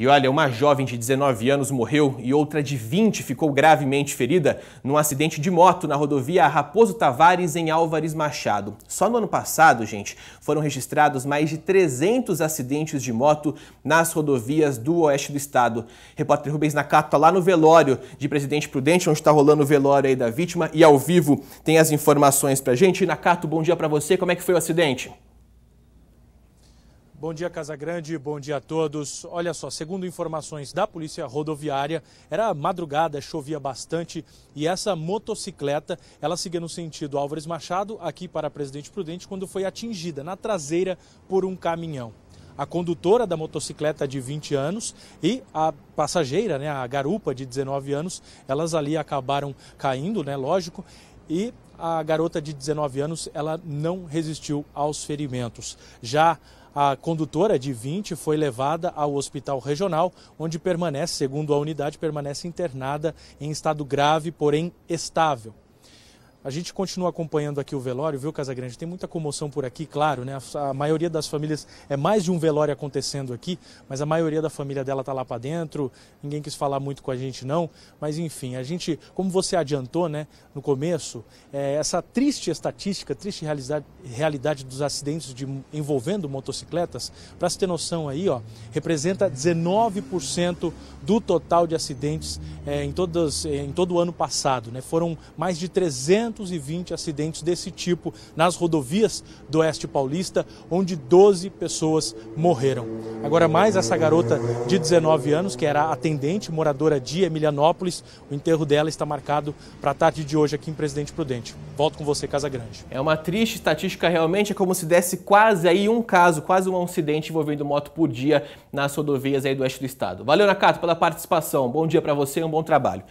E olha, uma jovem de 19 anos morreu e outra de 20 ficou gravemente ferida num acidente de moto na rodovia Raposo Tavares, em Álvares Machado. Só no ano passado, gente, foram registrados mais de 300 acidentes de moto nas rodovias do oeste do estado. Repórter Rubens Nakato está lá no velório de Presidente Prudente, onde está rolando o velório aí da vítima, e ao vivo tem as informações a gente. Nakato, bom dia para você. Como é que foi o acidente? Bom dia, Casa Grande. Bom dia a todos. Olha só, segundo informações da Polícia Rodoviária, era madrugada, chovia bastante e essa motocicleta, ela seguia no sentido Álvares Machado, aqui para Presidente Prudente, quando foi atingida na traseira por um caminhão. A condutora da motocicleta de 20 anos e a passageira, né, a garupa de 19 anos, elas ali acabaram caindo, né, lógico, e a garota de 19 anos, ela não resistiu aos ferimentos. Já a condutora de 20 foi levada ao hospital regional, onde permanece, segundo a unidade, permanece internada em estado grave, porém estável. A gente continua acompanhando aqui o velório, viu, Casagrande? Tem muita comoção por aqui, claro, né? A, maioria das famílias é mais de um velório acontecendo aqui, mas a maioria da família dela tá lá para dentro. Ninguém quis falar muito com a gente, não. Mas enfim, a gente, como você adiantou, né, no começo, é, essa triste estatística, triste realidade, realidade dos acidentes de, envolvendo motocicletas, para se ter noção aí, ó, representa 19% do total de acidentes é, em, é, em todo o ano passado, né? Foram mais de 300 220 acidentes desse tipo nas rodovias do Oeste Paulista, onde 12 pessoas morreram. Agora, mais essa garota de 19 anos, que era atendente, moradora de Emilianópolis. O enterro dela está marcado para a tarde de hoje aqui em Presidente Prudente. Volto com você, Casa Grande. É uma triste estatística, realmente, é como se desse quase aí um caso, quase um acidente envolvendo moto por dia nas rodovias aí do oeste do estado. Valeu, Nakato, pela participação. Bom dia para você e um bom trabalho.